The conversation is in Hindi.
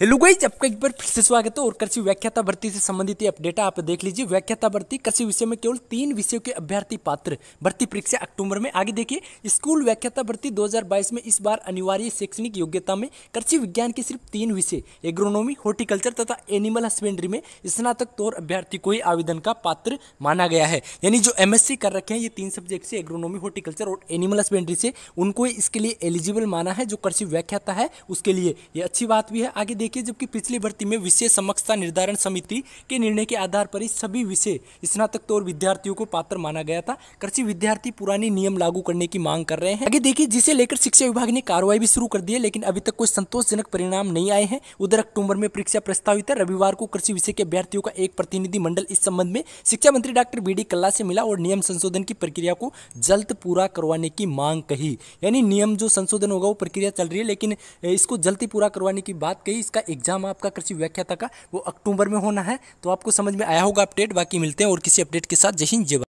हेलो गाइज आपका एक बार फिर से स्वागत है और कृषि व्याख्याता भर्ती से संबंधित ये अपडेट आप देख लीजिए व्याख्याता भर्ती कृषि विषय में केवल तीन विषयों के अभ्यर्थी पात्र भर्ती परीक्षा अक्टूबर में आगे देखिए स्कूल व्याख्याता भर्ती 2022 में इस बार अनिवार्य शैक्षणिक योग्यता में कृषि विज्ञान के सिर्फ तीन विषय एग्रोनॉमी हॉर्टिकल्चर तथा एनिमल हस्बेंड्री में स्नातक तौर अभ्यर्थी को ही आवेदन का पात्र माना गया है यानी जो एम कर रखे हैं ये तीन सब्जेक्ट से एग्रोनॉमी हॉर्टिकल्चर और एनिमल हस्बेंड्री से उनको इसके लिए एलिजिबल माना है जो कृषि व्याख्याता है उसके लिए ये अच्छी बात भी है आगे देखिए जबकि पिछली भर्ती में विषय समक्षता निर्धारण समिति के निर्णय के आधार पर ही सभी विषय स्नातक तौर विद्यार्थियों को पात्र माना गया था कृषि विद्यार्थी पुरानी नियम लागू करने की मांग कर रहे हैं आगे देखिए जिसे लेकर शिक्षा विभाग ने कार्रवाई भी शुरू कर दी है लेकिन अभी तक कोई संतोषजनक परिणाम नहीं आए हैं उधर अक्टूबर में परीक्षा प्रस्तावित है रविवार को कृषि विषय के अभ्यर्थियों का एक प्रतिनिधि मंडल इस संबंध में शिक्षा मंत्री डॉक्टर बी डी कल्ला से मिला और नियम संशोधन की प्रक्रिया को जल्द पूरा करवाने की मांग कही यानी नियम जो संशोधन होगा वो प्रक्रिया चल रही है लेकिन इसको जल्द ही पूरा करवाने की बात कही इसका का एग्जाम आपका कृषि व्याख्याता का वो अक्टूबर में होना है तो आपको समझ में आया होगा अपडेट बाकी मिलते हैं और किसी अपडेट के साथ जय हिंद जय